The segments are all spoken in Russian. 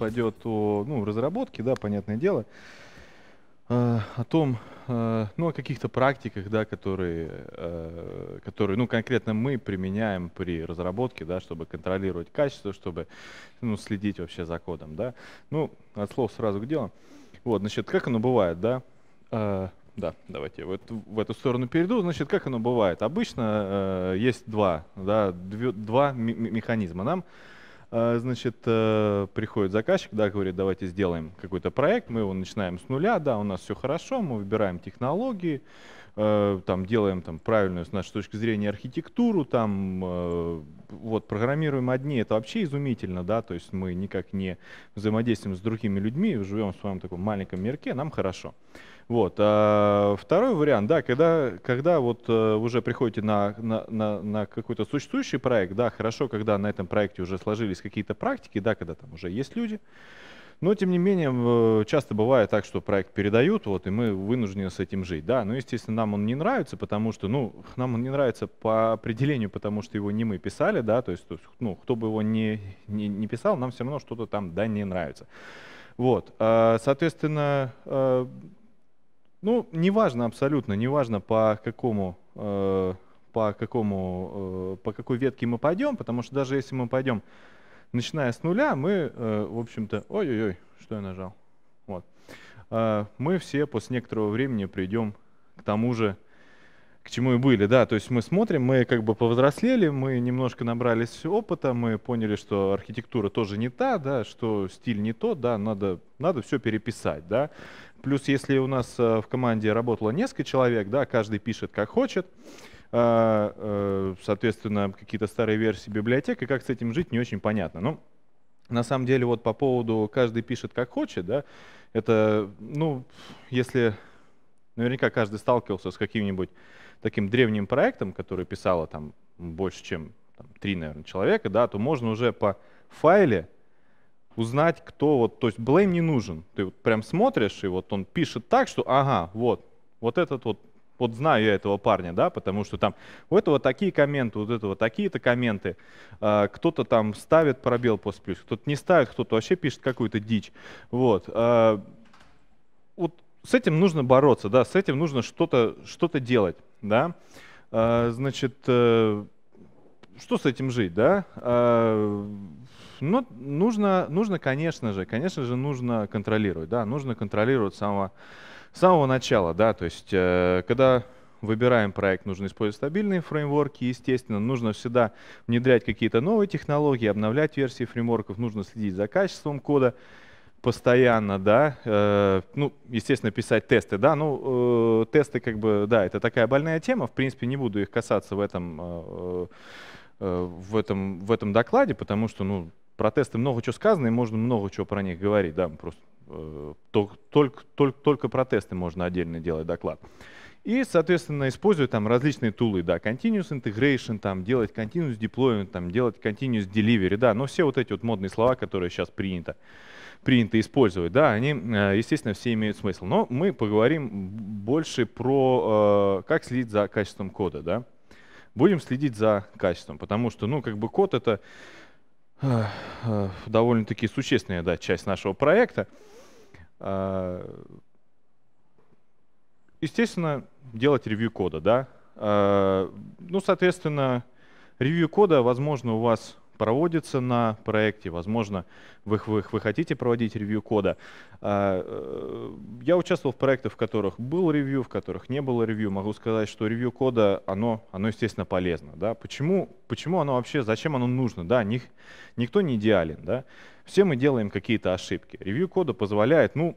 пойдет о ну, разработке, да, понятное дело, э, о том, э, ну, о каких-то практиках, да, которые, э, которые, ну, конкретно мы применяем при разработке, да, чтобы контролировать качество, чтобы, ну, следить вообще за кодом, да. Ну, от слов сразу к делу. Вот, значит, как оно бывает, да? Да, давайте вот в эту, сторону перейду. Значит, как оно бывает? Обычно э, есть два, да, две, два механизма. Нам Э, значит, э, приходит заказчик, да, говорит, давайте сделаем какой-то проект, мы его начинаем с нуля, да, у нас все хорошо, мы выбираем технологии, э, там делаем там правильную с нашей точки зрения архитектуру, там вот программируем одни, это вообще изумительно, да, то есть мы никак не взаимодействуем с другими людьми, живем в своем таком маленьком мирке, нам хорошо. Вот. А второй вариант, да, когда, когда вот э, уже приходите на, на, на, на какой-то существующий проект, да, хорошо, когда на этом проекте уже сложились какие-то практики, да, когда там уже есть люди, но, тем не менее, э, часто бывает так, что проект передают, вот, и мы вынуждены с этим жить. Да, но, естественно, нам он не нравится, потому что, ну, нам он не нравится по определению, потому что его не мы писали, да, то есть, ну, кто бы его не, не, не писал, нам все равно что-то там, да, не нравится. Вот, а, соответственно, э, ну, неважно абсолютно, неважно по какому, э, по какому, э, по какой ветке мы пойдем, потому что даже если мы пойдем, начиная с нуля, мы, э, в общем-то, ой-ой-ой, что я нажал, вот, э, мы все после некоторого времени придем к тому же, чему и были, да, то есть мы смотрим, мы как бы повзрослели, мы немножко набрались опыта, мы поняли, что архитектура тоже не та, да, что стиль не тот, да, надо, надо все переписать, да. Плюс если у нас э, в команде работало несколько человек, да, каждый пишет как хочет, э, э, соответственно, какие-то старые версии библиотек, и как с этим жить, не очень понятно. Но ну, на самом деле вот по поводу «каждый пишет как хочет», да, это, ну, если наверняка каждый сталкивался с каким-нибудь таким древним проектом, который писало там больше, чем там, три, наверное, человека, да, то можно уже по файле узнать, кто вот, то есть блейм не нужен. Ты вот прям смотришь, и вот он пишет так, что ага, вот, вот этот вот, вот знаю я этого парня, да, потому что там у этого такие комменты, у этого такие-то комменты, э, кто-то там ставит пробел после плюс, кто-то не ставит, кто-то вообще пишет какую-то дичь, вот. Э, вот с этим нужно бороться, да, с этим нужно что-то что делать, да. А, значит, э, что с этим жить, да? А, ну, нужно, нужно, конечно же, конечно же, нужно контролировать, да, нужно контролировать с самого, с самого начала, да, то есть, э, когда выбираем проект, нужно использовать стабильные фреймворки, естественно, нужно всегда внедрять какие-то новые технологии, обновлять версии фреймворков, нужно следить за качеством кода, постоянно, да, э, ну, естественно, писать тесты, да, ну, э, тесты, как бы, да, это такая больная тема, в принципе, не буду их касаться в этом, э, э в этом, в этом докладе, потому что, ну, про тесты много чего сказано, и можно много чего про них говорить, да, просто э, только, только, только про тесты можно отдельно делать доклад. И, соответственно, используя там различные тулы, да, continuous integration, там, делать continuous deployment, там, делать continuous delivery, да, но все вот эти вот модные слова, которые сейчас принято принято использовать, да, они, э, естественно, все имеют смысл. Но мы поговорим больше про, э, как следить за качеством кода, да. Будем следить за качеством, потому что, ну, как бы код — это э, довольно-таки существенная да, часть нашего проекта. Естественно, делать ревью кода, да. Ну, соответственно, ревью кода, возможно, у вас проводится на проекте, возможно, вы, вы, вы хотите проводить ревью кода. А, э, я участвовал в проектах, в которых был ревью, в которых не было ревью. Могу сказать, что ревью кода, оно, оно естественно, полезно. Да? Почему, почему оно вообще, зачем оно нужно? Да, них, никто не идеален. Да? Все мы делаем какие-то ошибки. Ревью кода позволяет, ну,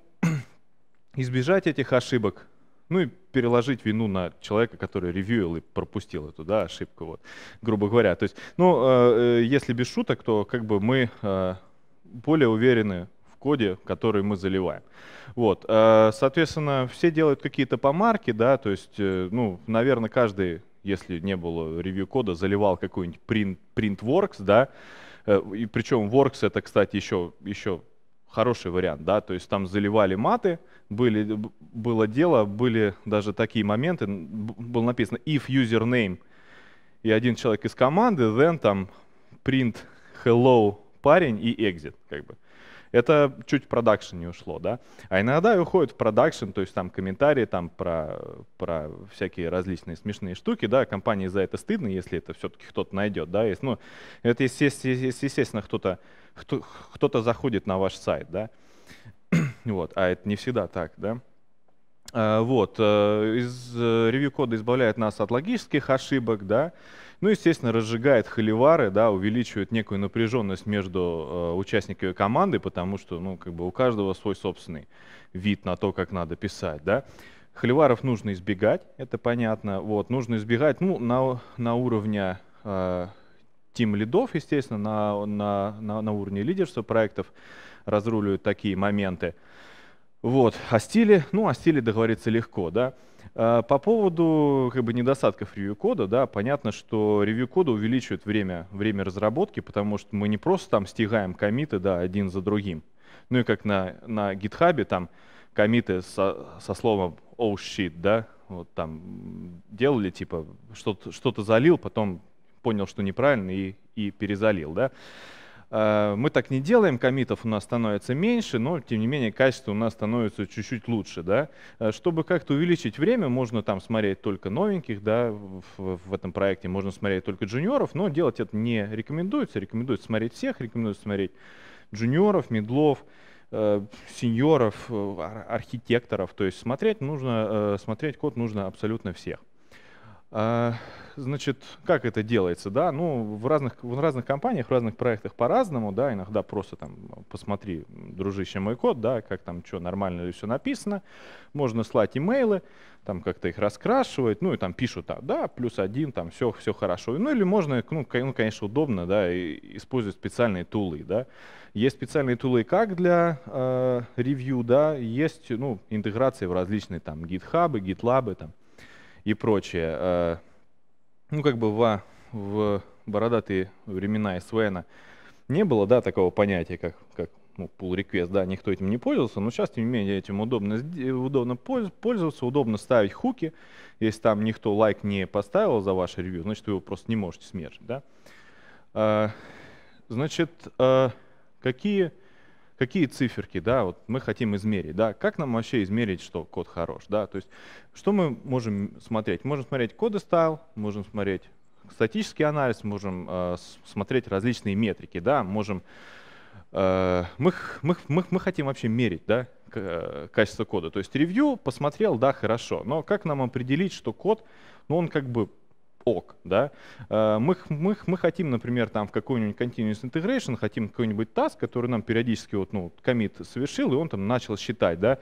избежать этих ошибок, ну и переложить вину на человека, который ревьюил и пропустил эту да, ошибку, вот, грубо говоря. То есть, ну, э, э, если без шуток, то как бы мы э, более уверены в коде, который мы заливаем. Вот, соответственно, все делают какие-то помарки, да, то есть, ну, наверное, каждый, если не было ревью-кода, заливал какой-нибудь print, print works да, и причем works это, кстати, еще, еще хороший вариант, да, то есть там заливали маты, были, было дело, были даже такие моменты, было написано if username, и один человек из команды, then там print hello парень и exit, как бы. Это чуть в продакшн не ушло, да. А иногда и уходит в продакшн, то есть там комментарии там про, про всякие различные смешные штуки, да, компании за это стыдно, если это все-таки кто-то найдет, да, если, ну, это естественно, естественно кто-то кто-то заходит на ваш сайт, да, вот, а это не всегда так, да. А, вот, э, из э, ревью-кода избавляет нас от логических ошибок, да, ну, естественно, разжигает холивары, да, увеличивает некую напряженность между э, участниками команды, потому что, ну, как бы у каждого свой собственный вид на то, как надо писать, да. Холиваров нужно избегать, это понятно, вот, нужно избегать, ну, на, на уровне тим лидов, естественно, на, на, на, на уровне лидерства проектов разруливают такие моменты. Вот. О стиле, ну, о стиле договориться легко, да. А, по поводу как бы, недостатков ревью-кода, да, понятно, что ревью-кода увеличивает время, время разработки, потому что мы не просто там стигаем комиты да, один за другим. Ну и как на, на GitHub, там комиты со, со словом oh shit, да, вот там делали, типа, что-то что залил, потом понял, что неправильно и, и перезалил. Да? Э, мы так не делаем, комитов у нас становится меньше, но тем не менее качество у нас становится чуть-чуть лучше. Да? Э, чтобы как-то увеличить время, можно там смотреть только новеньких да, в, в этом проекте, можно смотреть только джуниоров, но делать это не рекомендуется. Рекомендуется смотреть всех, рекомендуется смотреть джуниоров, медлов, э, сеньоров, архитекторов. То есть смотреть нужно, смотреть код нужно абсолютно всех. А, значит, как это делается, да? Ну, в разных, в разных компаниях, в разных проектах по-разному, да, иногда просто там посмотри, дружище, мой код, да, как там что, нормально ли все написано, можно слать имейлы, там как-то их раскрашивают, ну и там пишут, а, да, плюс один, там все, все хорошо. Ну или можно, ну, ну, конечно, удобно, да, и использовать специальные тулы, да. Есть специальные тулы как для э, ревью, да, есть, ну, интеграции в различные там GitHub, GitLab, там, и прочее. А, ну, как бы в, в бородатые времена Свена не было, да, такого понятия, как, как ну, pull request, да, никто этим не пользовался, но сейчас, тем не менее, этим удобно, удобно пользоваться, удобно ставить хуки. Если там никто лайк не поставил за ваше ревью, значит, вы его просто не можете смержить, да. А, значит, а, какие какие циферки, да, вот мы хотим измерить, да, как нам вообще измерить, что код хорош, да, то есть что мы можем смотреть? Можем смотреть коды стайл, можем смотреть статический анализ, можем э, смотреть различные метрики, да, можем э, мы, мы, мы, мы хотим вообще мерить, да, э, качество кода. То есть ревью посмотрел, да, хорошо, но как нам определить, что код, ну он как бы ок, да. Э, мы, мы, мы хотим, например, там в какой-нибудь continuous integration, хотим какой-нибудь таск, который нам периодически вот, ну, комит совершил, и он там начал считать, да,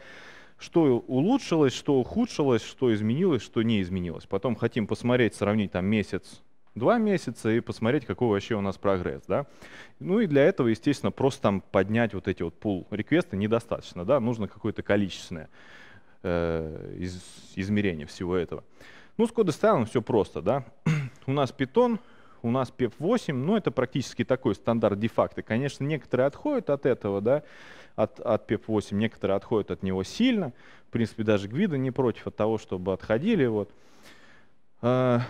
что улучшилось, что ухудшилось, что изменилось, что не изменилось. Потом хотим посмотреть, сравнить там месяц два месяца и посмотреть, какой вообще у нас прогресс. Да? Ну и для этого, естественно, просто там поднять вот эти вот пул реквесты недостаточно, да? нужно какое-то количественное э, из, измерение всего этого. Ну, с кодостайлом все просто, да. у нас Python, у нас PEP8, ну, это практически такой стандарт де Конечно, некоторые отходят от этого, да, от, от PEP8, некоторые отходят от него сильно. В принципе, даже гвиды не против от того, чтобы отходили, вот. А,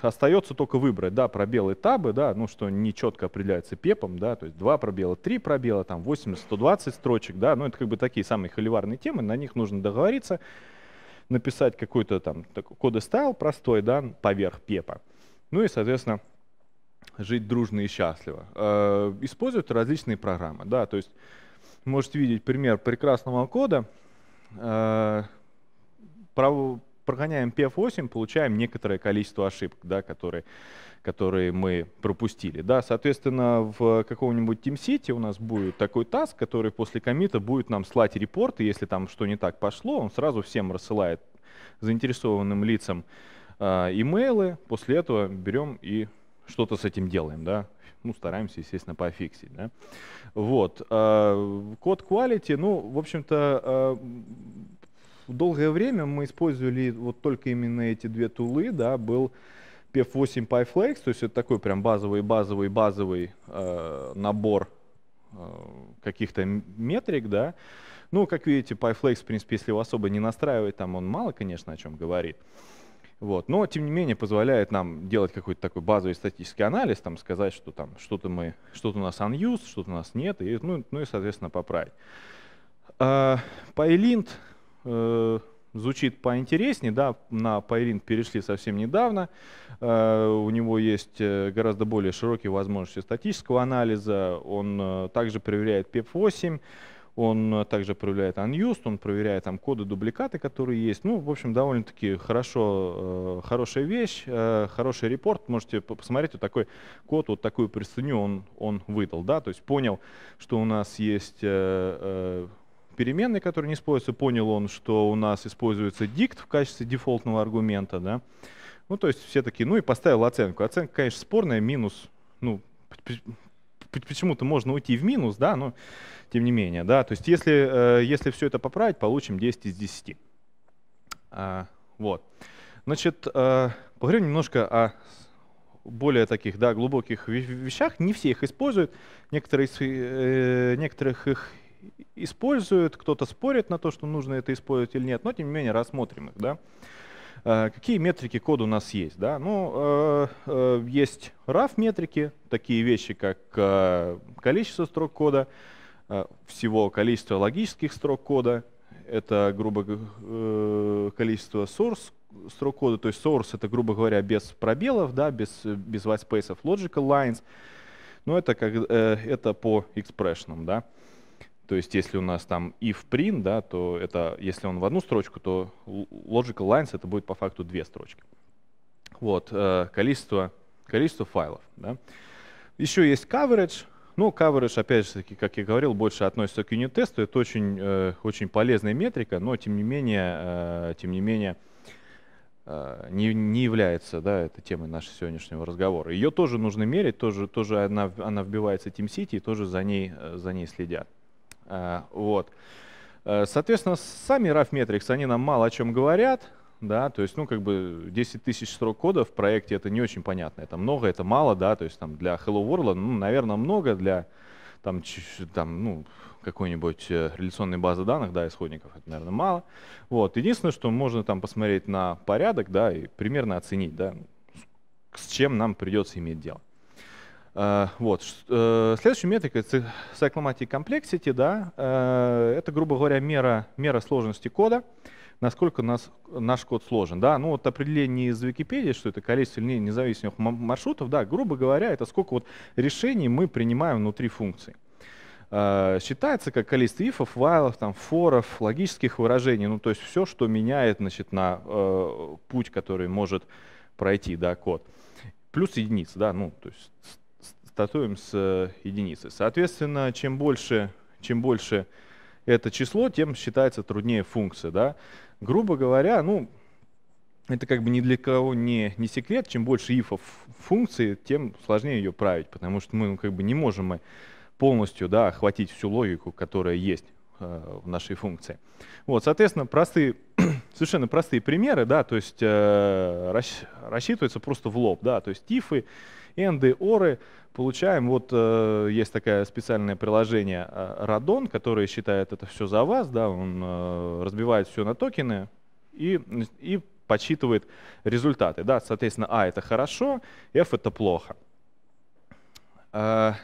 остается только выбрать, да, пробелы табы, да, ну, что не четко определяется пепом, да, то есть два пробела, три пробела, там 80-120 строчек, да, ну, это как бы такие самые холиварные темы, на них нужно договориться написать какой-то там коды стайл простой, да, поверх пепа. Ну и, соответственно, жить дружно и счастливо. Э, используют различные программы, да, то есть можете видеть пример прекрасного кода, э, прав, прогоняем PF8, получаем некоторое количество ошибок, да, которые, которые мы пропустили. Да. Соответственно, в каком-нибудь TeamCity у нас будет такой таск, который после комита будет нам слать репорт, и если там что не так пошло, он сразу всем рассылает заинтересованным лицам а, имейлы, после этого берем и что-то с этим делаем, да, ну, стараемся, естественно, пофиксить, да. Вот, а, код quality, ну, в общем-то, а, долгое время мы использовали вот только именно эти две тулы, да, был PF8 PyFlex, то есть это такой прям базовый, базовый, базовый э, набор э, каких-то метрик, да. Ну, как видите, PyFlex, в принципе, если его особо не настраивать, там он мало, конечно, о чем говорит. Вот. Но, тем не менее, позволяет нам делать какой-то такой базовый статический анализ, там, сказать, что там что-то мы, что-то у нас unused, что-то у нас нет, и, ну, ну и, соответственно, поправить. Э, PyLint Э, звучит поинтереснее, да, на Пайрин перешли совсем недавно, э, у него есть э, гораздо более широкие возможности статического анализа, он также проверяет PEP-8, он также проверяет unused, он проверяет там коды, дубликаты, которые есть. Ну, в общем, довольно-таки хорошо, э, хорошая вещь, э, хороший репорт. Можете посмотреть, вот такой код, вот такую простыню он, он выдал, да, то есть понял, что у нас есть э, переменной, которая не используется, понял он, что у нас используется дикт в качестве дефолтного аргумента. Да? Ну, то есть все такие, ну и поставил оценку. Оценка, конечно, спорная, минус, ну, почему-то можно уйти в минус, да, но тем не менее, да, то есть если, э, если все это поправить, получим 10 из 10. А, вот. Значит, э, поговорим немножко о более таких, да, глубоких вещах. Не все их используют, некоторые, э, некоторых их используют, кто-то спорит на то, что нужно это использовать или нет, но тем не менее рассмотрим их. Да? Э, какие метрики кода у нас есть? Да? Ну, э, э, есть RAF метрики, такие вещи, как количество строк кода, всего количество логических строк кода, это, грубо количество source строк кода, то есть source это, грубо говоря, без пробелов, да, без, без whitespace, logical lines, но это, как, это по экспрессионам. Да. То есть если у нас там if print, да, то это, если он в одну строчку, то logical lines это будет по факту две строчки. Вот, э, количество, количество файлов. Да. Еще есть coverage. Ну, coverage, опять же, таки, как я говорил, больше относится к юнит-тесту. Это очень, э, очень полезная метрика, но тем не менее, э, тем не менее, не, не является да, это темой нашего сегодняшнего разговора. Ее тоже нужно мерить, тоже, тоже она, она вбивается в TeamCity, и тоже за ней, за ней следят. Э, вот. Э, соответственно, сами RAF Metrics, они нам мало о чем говорят, да, то есть, ну, как бы 10 тысяч строк кода в проекте это не очень понятно, это много, это мало, да, то есть там для Hello World, ну, наверное, много, для там, там ну, какой-нибудь э, реляционной базы данных, да, исходников, это, наверное, мало. Вот. Единственное, что можно там посмотреть на порядок, да, и примерно оценить, да, с чем нам придется иметь дело. Э, вот. Э, следующая метрика — это Cyclomatic Complexity. Да? Э, это, грубо говоря, мера, мера сложности кода, насколько нас, наш код сложен. Да? Ну, вот определение из Википедии, что это количество линей независимых маршрутов, да, грубо говоря, это сколько вот решений мы принимаем внутри функции. Считается как количество ифов, файлов, там, форов, логических выражений, ну, то есть все, что меняет значит, на э, путь, который может пройти да, код. Плюс единица, да, ну, то есть стартуем с э, единицы. Соответственно, чем больше, чем больше это число, тем считается труднее функция. Да? Грубо говоря, ну, это как бы ни для кого не, не секрет, чем больше ифов функции, тем сложнее ее править, потому что мы ну, как бы не можем мы полностью да, охватить всю логику, которая есть э, в нашей функции. Вот, соответственно, простые, совершенно простые примеры, да, то есть э, рассчитываются просто в лоб, да, то есть ифы, энды, оры, получаем, вот э, есть такое специальное приложение э, Radon, которое считает это все за вас, да, он э, разбивает все на токены и, и подсчитывает результаты. Да, соответственно, А это хорошо, F это плохо. Э,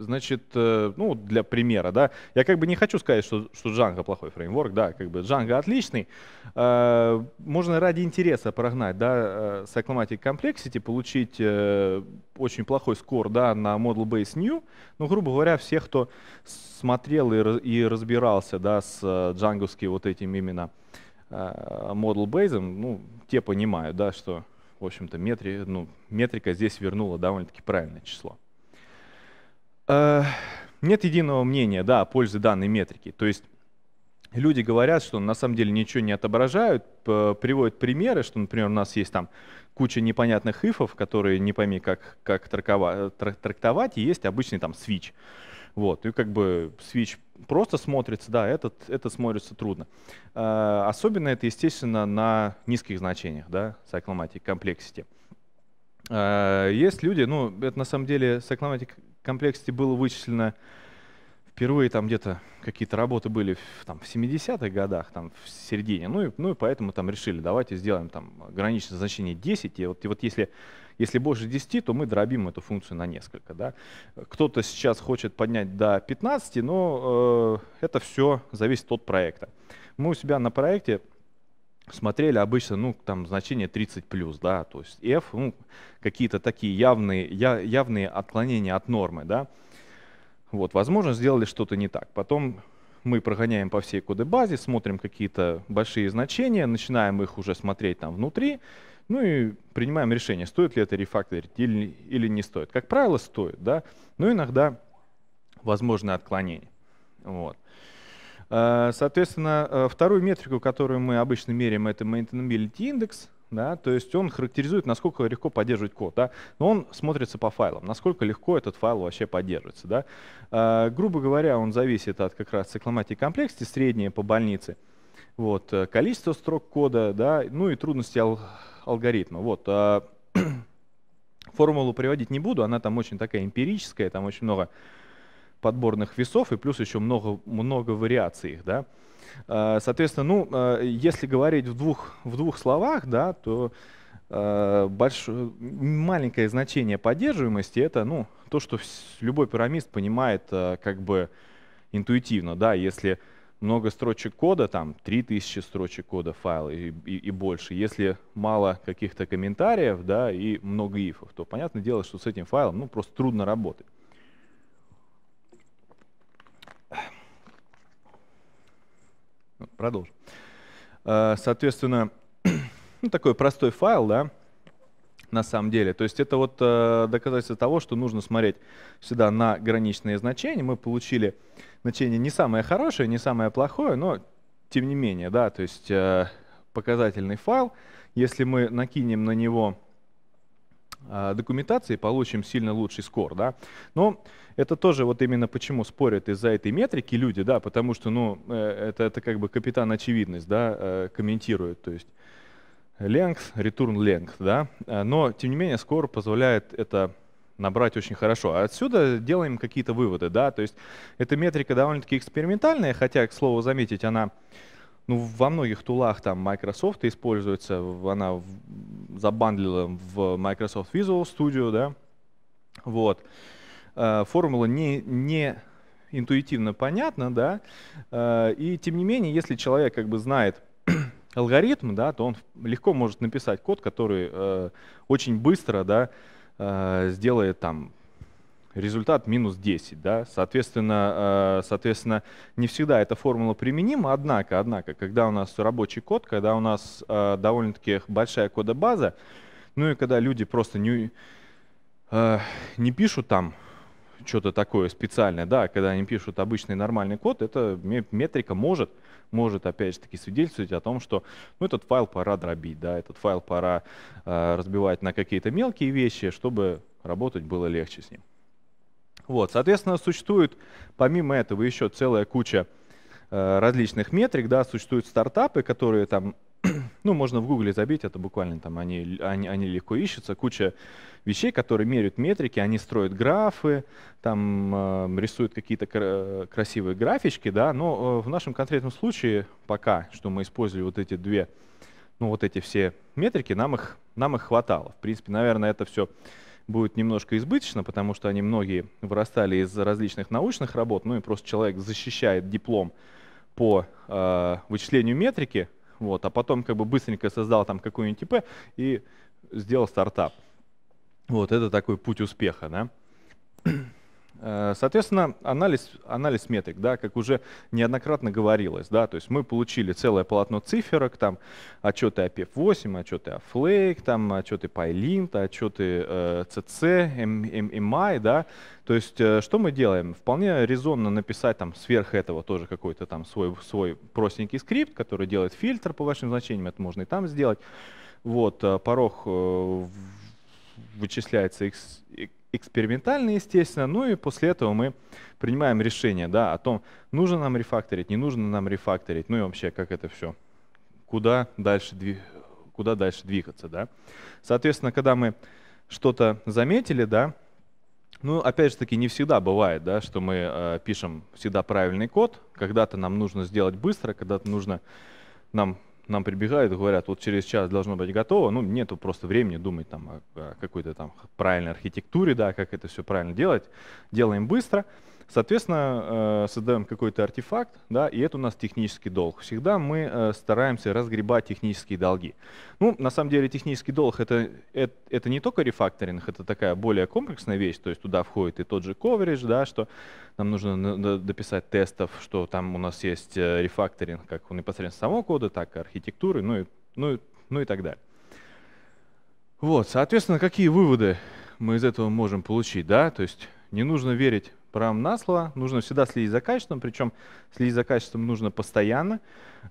Значит, э, ну, для примера, да, я как бы не хочу сказать, что, что Django плохой фреймворк, да, как бы Django отличный. Э, можно ради интереса прогнать, да, с э, Cyclomatic Complexity, получить очень плохой скор, да, на Model Base New. Ну, грубо говоря, все, кто смотрел и разбирался, да, с джанговским вот этим именно Model Base, ну, те понимают, да, что, в общем-то, метри, ну, метрика здесь вернула довольно-таки правильное число. Э, нет единого мнения, да, о пользе данной метрики. То есть люди говорят, что на самом деле ничего не отображают, приводят примеры, что, например, у нас есть там куча непонятных ифов, которые не пойми, как, как трактовать, и есть обычный там switch. Вот, и как бы switch просто смотрится, да, этот, этот смотрится трудно. Э, особенно это, естественно, на низких значениях, да, cyclomatic complexity. Э, есть люди, ну, это на самом деле cyclomatic комплексити было вычислено впервые там где-то какие-то работы были в, там, в 70-х годах, там, в середине. Ну и, ну и поэтому там решили, давайте сделаем там граничное значение 10. И вот, и вот если, если больше 10, то мы дробим эту функцию на несколько. Да? Кто-то сейчас хочет поднять до 15, но э, это все зависит от проекта. Мы у себя на проекте смотрели обычно, ну, там значение 30 плюс, да, то есть F, ну, какие-то такие явные, я, явные отклонения от нормы, да. Вот, возможно, сделали что-то не так. Потом мы прогоняем по всей базе смотрим какие-то большие значения, начинаем их уже смотреть там внутри, ну и принимаем решение, стоит ли это рефакторить или, или не стоит. Как правило, стоит, да, но иногда возможны отклонения. Вот. Э, соответственно, э, вторую метрику, которую мы обычно меряем, это maintainability index, да, то есть он характеризует, насколько легко поддерживать код, да, но он смотрится по файлам, насколько легко этот файл вообще поддерживается. Да. Э, грубо говоря, он зависит от как раз цикломатии комплексности, среднее по больнице, вот, э, количество строк кода, да, ну и трудности ал алгоритма. Вот, э, формулу приводить не буду, она там очень такая эмпирическая, там очень много подборных весов и плюс еще много, много вариаций их. Да? А, соответственно, ну, а, если говорить в двух, в двух словах, да, то а, большое, маленькое значение поддерживаемости это ну, то, что любой пирамист понимает как бы интуитивно. Да, если много строчек кода, там 3000 строчек кода файла и, и, и больше. Если мало каких-то комментариев да, и много ифов, то понятное дело, что с этим файлом ну, просто трудно работать. продолжим. Э, соответственно, ну, такой простой файл, да, на самом деле. То есть это вот э, доказательство того, что нужно смотреть всегда на граничные значения. Мы получили значение не самое хорошее, не самое плохое, но тем не менее, да, то есть э, показательный файл. Если мы накинем на него Э, документации получим сильно лучший скор, да. Но это тоже вот именно почему спорят из-за этой метрики люди, да, потому что, ну, э, это, это как бы капитан очевидность, да, э, комментирует, то есть length, return length, да. Но, тем не менее, скор позволяет это набрать очень хорошо. А отсюда делаем какие-то выводы, да, то есть эта метрика довольно-таки экспериментальная, хотя, к слову заметить, она ну, во многих тулах там Microsoft используется, она забандлила в Microsoft Visual Studio, да, вот. Э, формула не, не интуитивно понятна, да, э, и тем не менее, если человек как бы знает алгоритм, да, то он легко может написать код, который э, очень быстро, да, сделает там результат минус 10. Да? Соответственно, э, соответственно, не всегда эта формула применима, однако, однако, когда у нас рабочий код, когда у нас э, довольно-таки большая кодобаза, ну и когда люди просто не, э, не пишут там что-то такое специальное, да, а когда они пишут обычный нормальный код, эта метрика может, может опять же таки свидетельствовать о том, что ну, этот файл пора дробить, да, этот файл пора разбивать на какие-то мелкие вещи, чтобы работать было легче с ним. Вот, соответственно, существует помимо этого еще целая куча э, различных метрик, да, существуют стартапы, которые там, ну, можно в гугле забить, это буквально там, они, они, они легко ищутся, куча вещей, которые меряют метрики, они строят графы, там э, рисуют какие-то кр красивые графички, да, но э, в нашем конкретном случае пока, что мы использовали вот эти две, ну, вот эти все метрики, нам их, нам их хватало. В принципе, наверное, это все будет немножко избыточно, потому что они многие вырастали из различных научных работ, ну и просто человек защищает диплом по э, вычислению метрики, вот, а потом как бы быстренько создал там какую-нибудь ИП и сделал стартап. Вот это такой путь успеха, да. Э, соответственно, анализ, анализ метрик, да, как уже неоднократно говорилось, да, то есть мы получили целое полотно циферок, там отчеты о APF-8, отчеты о Flake, там отчеты PyLint, отчеты э, CC, MMI, эм, эм, да, то есть э, что мы делаем? Вполне резонно написать там сверх этого тоже какой-то там свой, свой простенький скрипт, который делает фильтр по вашим значениям, это можно и там сделать. Вот, э, порог э, вычисляется x, экспериментальный, естественно, ну и после этого мы принимаем решение да, о том, нужно нам рефакторить, не нужно нам рефакторить, ну и вообще, как это все, куда дальше, куда дальше двигаться. Да. Соответственно, когда мы что-то заметили, да, ну, опять же таки, не всегда бывает, да, что мы э, пишем всегда правильный код. Когда-то нам нужно сделать быстро, когда-то нужно нам нам прибегают и говорят, вот через час должно быть готово, ну, нету просто времени думать там о, какой-то там правильной архитектуре, да, как это все правильно делать, делаем быстро, Соответственно, э, создаем какой-то артефакт, да, и это у нас технический долг. Всегда мы э, стараемся разгребать технические долги. Ну, на самом деле, технический долг это, это, это не только рефакторинг, это такая более комплексная вещь, то есть туда входит и тот же coverage, да, что нам нужно дописать тестов, что там у нас есть э, рефакторинг как непосредственно самого кода, так и архитектуры, ну и, ну, и, ну и так далее. Вот, соответственно, какие выводы мы из этого можем получить, да, то есть не нужно верить Прям на слово. Нужно всегда следить за качеством, причем следить за качеством нужно постоянно,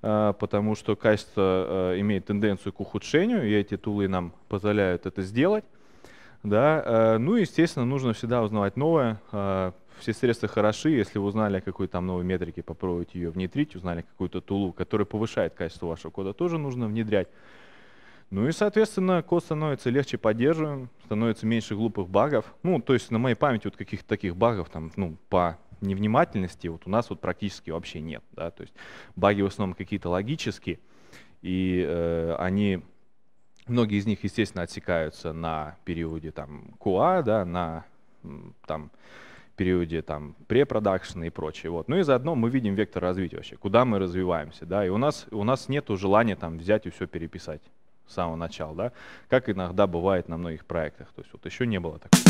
э, потому что качество э, имеет тенденцию к ухудшению, и эти тулы нам позволяют это сделать. Да? Э. Ну и, естественно, нужно всегда узнавать новое. Все средства хороши, если вы узнали о какой-то там новой метрике, попробуйте ее внедрить, узнали какую-то тулу, которая повышает качество вашего кода, тоже нужно внедрять. Ну и, соответственно, код становится легче поддерживаем, становится меньше глупых багов. Ну, то есть на моей памяти вот каких-то таких багов там, ну, по невнимательности вот у нас вот практически вообще нет. Да? То есть баги в основном какие-то логические, и э, они, многие из них, естественно, отсекаются на периоде там QA, да, на там периоде там препродакшена и прочее. Вот. Ну и заодно мы видим вектор развития вообще, куда мы развиваемся, да, и у нас, у нас нет желания там взять и все переписать с самого начала, да, как иногда бывает на многих проектах. То есть вот еще не было такого.